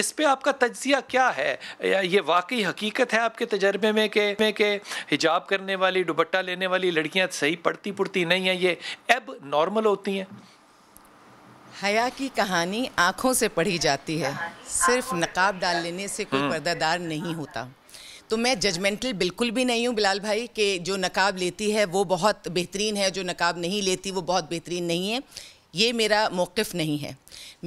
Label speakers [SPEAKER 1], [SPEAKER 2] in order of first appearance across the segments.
[SPEAKER 1] इस पे आपका तजिया क्या है ये वाकई हकीकत है आपके तजर्बे में के में के हिजाब करने वाली दुबट्टा लेने वाली लड़कियां सही पढ़ती पुढ़ती नहीं हैं ये एब नॉर्मल होती हैं हया की कहानी आँखों से पढ़ी जाती है सिर्फ नकाब डाल हम्म। लेने से कोई हम्म। पर्दादार नहीं होता तो मैं जजमेंटल बिल्कुल भी नहीं हूँ बिलाल भाई कि जो नकाब लेती है वो बहुत बेहतरीन है जो नकाब नहीं लेती वो बहुत बेहतरीन नहीं है ये मेरा मौक़ नहीं है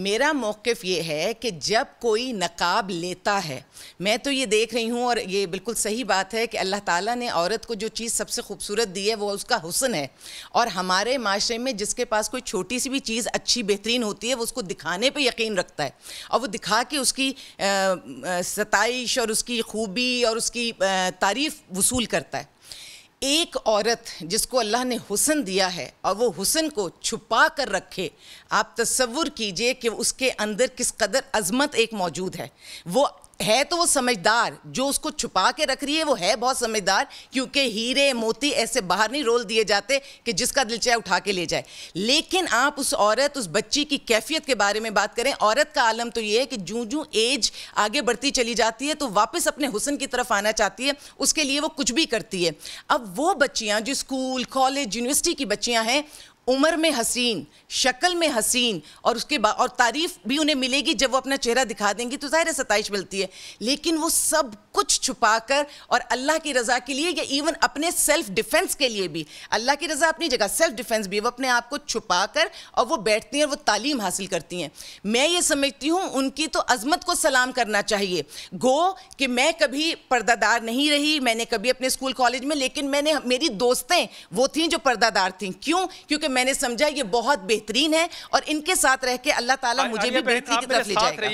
[SPEAKER 1] मेरा मौक़ ये है कि जब कोई नकाब लेता है मैं तो ये देख रही हूँ और ये बिल्कुल सही बात है कि अल्लाह ताला ने औरत को जो चीज़ सबसे खूबसूरत दी है वो उसका हुसन है और हमारे माशरे में जिसके पास कोई छोटी सी भी चीज़ अच्छी बेहतरीन होती है वो उसको दिखाने पे यकीन रखता है और वो दिखा के उसकी सताइश और उसकी खूबी और उसकी तारीफ़ वसूल करता है एक औरत जिसको अल्लाह ने हुसन दिया है और वो हुसन को छुपा कर रखे आप तस्वुर कीजिए कि उसके अंदर किस कदर अजमत एक मौजूद है वो है तो वो समझदार जो उसको छुपा के रख रही है वो है बहुत समझदार क्योंकि हीरे मोती ऐसे बाहर नहीं रोल दिए जाते कि जिसका दिल चाहे उठा के ले जाए लेकिन आप उस औरत उस बच्ची की कैफियत के बारे में बात करें औरत का आलम तो ये है कि जूँ जूँ एज आगे बढ़ती चली जाती है तो वापस अपने हुसन की तरफ आना चाहती है उसके लिए वो कुछ भी करती है अब वो बच्चियाँ जो स्कूल कॉलेज यूनिवर्सिटी की बच्चियाँ हैं उम्र में हसीन शक्ल में हसीन और उसके बाद और तारीफ भी उन्हें मिलेगी जब वो अपना चेहरा दिखा देंगी तो ज़ाहिर सताइश मिलती है लेकिन वो सब कुछ छुपा कर और अल्लाह की रज़ा के लिए या इवन अपने सेल्फ डिफेंस के लिए भी अल्लाह की रज़ा अपनी जगह सेल्फ डिफेंस भी वो अपने आप को छुपा कर और वो बैठती हैं और वो तालीम हासिल करती हैं मैं ये समझती हूँ उनकी तो अजमत को सलाम करना चाहिए गो कि मैं कभी पर्दादार नहीं रही मैंने कभी अपने स्कूल कॉलेज में लेकिन मैंने मेरी दोस्तें वो थीं जो पर्दादार थीं क्यों क्योंकि मैंने समझा ये बहुत बेहतरीन है और इनके साथ रह के अल्लाह ताला मुझे भी बेहतरीन की तरफ ले जाएगा